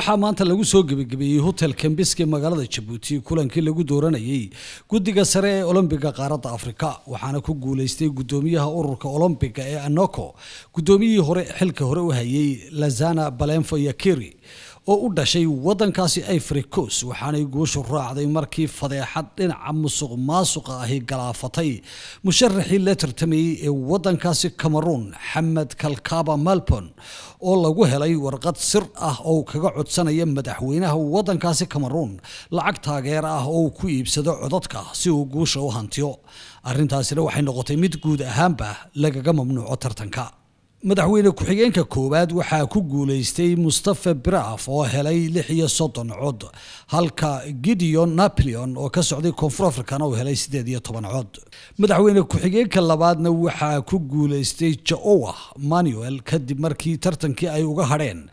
waxaa maanta lagu soo gebagabeeyey hotel kambiski magaalada jabuuti kulankii lagu dooranayey guddiga sare ee olombiga qaaradda afrika waxaana ku guuleystay guddoomiyaha ururka olombiga ee anoko guddoomiyihii hore xilka hore u hayay lazana balenfo yakiri oo u dhashay waddankaasi ivory coast waxaanay guushu raacday markii fadeexad dhinaca musuq maasuqa ahi galaafatay musharaxii la tartamayey ee waddankaasi cameroon xamed kalkaba malbon oo lagu helay warqad sir ah oo kaga codsanaya madaxweynaha waddankaasi cameroon lacag taageera ah oo uu ku iibsado codadka si uu guusha u hantiyo arrintaasina waxay noqotay mid guud ahaanba lagaga mamnuuco tartanka madaxweyne ku-xigeenka koowaad waxaa ku guuleystay mustafe braf oo helay lix iyo soddon cod halka gideon napoleon oo ka socday koonfur afrikana uu helay siddeed iyo toban cod madaxweyne ku-xigeenka labaadna waxaa ku guuleystay jaowa manuel kadib markii tartankii ay uga hadheen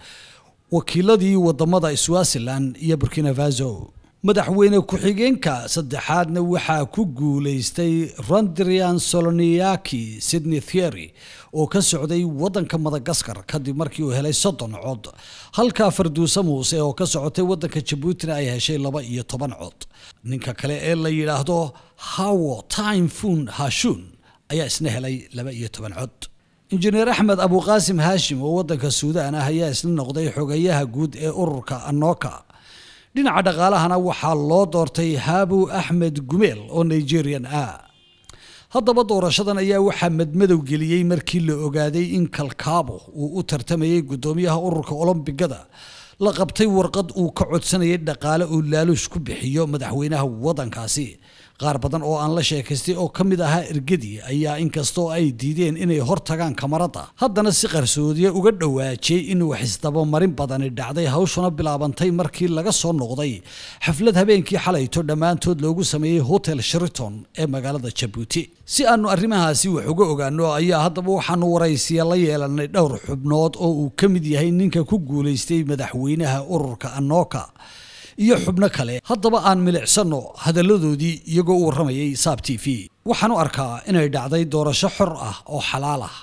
wakiiladii wadamada swazilan iyo burkina faso madaxweyne ku-xigeenka saddexaadna waxaa ku guulaystay randrian soloniaki sydney theory oo ka socday waddanka madagaskar kadib markii uu helay soddon cod halka farduuse muuse oo ka socotay waddanka jabuutina ay heshay laba iyo toban cod ninka kale ee la yidhaahdo hawo timfun hashun ayaa isna helay laba iyo toban cod injineer axmed abuqaasim haashim oo waddanka suudaan ah ayaa isna noqday xogeeyaha guud ee ururka anoka dhinaca dhaqaalahana waxaa loo doortay haabu axmed gumeel oo nigerian ah haddaba doorashadan ayaa waxaa madmadow geliyey markii la ogaaday in kalkaabo uu u tartamayay guddoomiyaha ururka olombigada la qabtay warqad uu ka codsanayay dhaqaale uu laaluush ku bixiyo madaxweynaha waddankaasi qaar badan oo aan la sheekaystay oo ka mid ahaa ergadii ayaa inkastoo ay diideen inay hor tagaan kamarada haddana si qarsoodiya uga dhowaajiyey in wax isdabamarin badani dhacday hawshuna bilaabantay markii laga soo noqday xaflad habeenkii xalayto dhammaantood loogu sameeyey hotel shriton ee magaalada jabuuti si aannu arrimahaasi wax uga ogaano ayaa haddaba waxaanu waraysiya la yeelanay dhowr xubnood oo uu ka mid yahay ninka ku guulaystay madaxweynaha ururka anoka iyo xubno kale haddaba aan milicsanno hadalladoodii iyagoo u warramayay saab t v waxaan u arkaa inay dhacday doorasho xor ah oo xalaal ah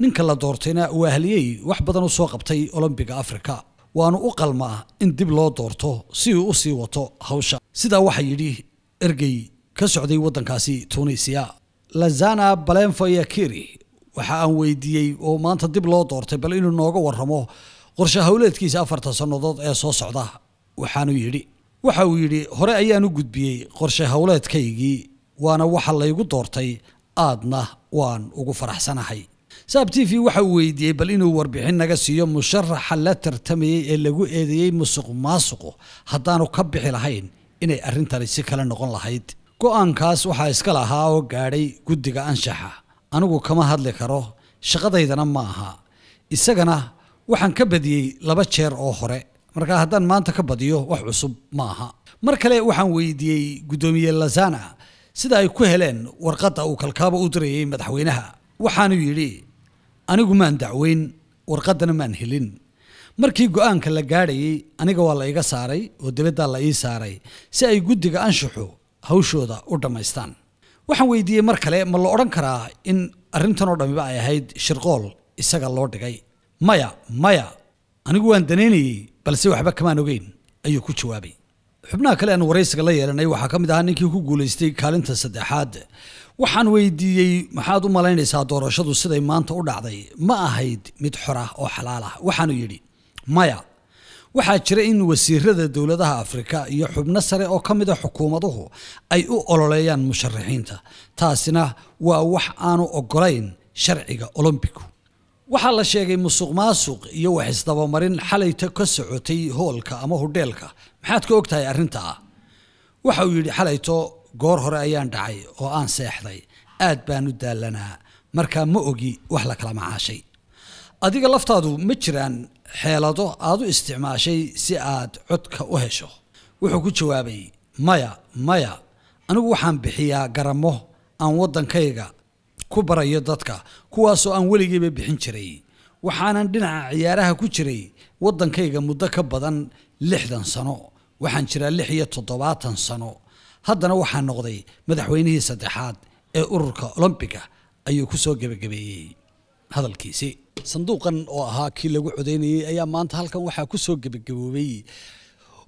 ninka la doortayna waa haliyey wax badan u soo qabtay olombiga afrika waanu u qalmaa in dib loo doorto si uu u sii wato hawsha sidaa waxaa yidhi ergey ka socday waddankaasi tuunisiya lazana balenfo yakiri waxa aan weydiiyey oo maanta dib loo doortay bal inuu nooga warramo qorshe hawleedkiisa afarta sannadood ee soo socda waxaanu yidhi waxa uu yidhi hore ayaanu gudbiyey qorshe howleedkaygii waana waxa laygu doortay aadna waan ugu faraxsanahay saab t v waxa uu weydiiyey bal inuu warbixin naga siiyo musharaxa la tartamayey ee lagu eedeeyey musuq maasuqu haddaanu ka bixi lahayn inay arrintani si kale noqon lahayd go'aankaas waxaa iska lahaa oo gaadhay guddiga anshaxa anigu kama hadli karo shaqadaydana ma aha isagana waxaan ka badiyey laba jeer oo hore marka haddaan maanta ka badiyo wax cusub ma aha mar kale waxaan weydiiyey guddoomiye lazana sida ay ku heleen warqadda uu kalkaaba u dirayay madaxweynaha waxaanu yidhi anigu maan dacweyn warqaddana maan helin markii go-aanka la gaadhayay aniga waa la iga saaray oo dibaddaa la ii saaray si ay guddiga anshaxu hawshooda u dhammaystaan waxaan weydiiyey mar kale ma la odhan karaa in arrintan oo dhammiba ay ahayd shirqool isaga loo dhigay maya maya anigu waan danaynayey balse waxba kamaan ogeyn ayuu ku jawaabay xubnaha kale aan waraysiga la yeelanay waxaa ka mid ahaa ninkii ku guulaystay kaalinta saddexaad waxaan weydiiyey maxaad u malaynaysaa doorashadu siday maanta u dhacday ma ahayd mid xor ah oo xalaal ah waxaanu yidhi maya waxaa jira in wasiirada dowladaha afrika iyo xubno sare oo ka mid mida ah xukuumaduhu ay u ololeeyaan musharaxiinta taasina waa wax aanu ogolayn sharciga olombiku waxaa la sheegay musuq maasuq iyo wax isdabamarin xalayta ka socotay hoolka ama hudheelka maxaad ka ogtahay ah waxa uu yidhi xalayto goor hore ayaan dhacay oo aan seexday aad baan u daallanaa markaa ma ogi wax la kala macaashay adiga laftaadu ma jiraan xeelado aad u isticmaashay si aad codka u hesho wuxuu ku jawaabay maya maya anigu waxaan bixiyaa garamo aan waddankayga ku barayo dadka kuwaasoo aan weligiiba bixin jiray waxaanan dhinaca ciyaaraha ku jiray waddankayga muddo ka badan lixdan sano waxaan jiraa lix iyo toddobaatan sano haddana waxaa noqday madaxweynihii saddexaad ee ururka olombiga ayuu ku soo gebagabeeyey hadalkiisii sanduuqan oo ahaa kii lagu codaynayey ayaa maanta halkan waxaa ku soo gebagaboobay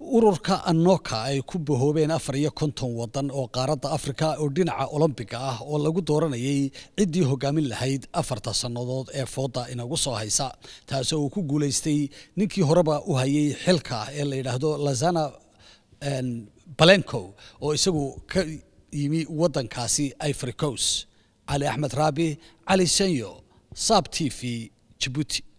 ururka anoka ay ku bahoobeen afar iyo konton waddan oo qaaradda afrika oo dhinaca olombiga ah oo lagu dooranayay ciddii hogaamin lahayd afarta sannadood ee fooda inagu soo haysa taasi uu ku guulaystay ninkii horeba u hayay xilka ee la yidhaahdo lazana balenco oo isagu ka yimi waddankaasi ivory coast cali axmed raabi cali senyo sab t v jibuuti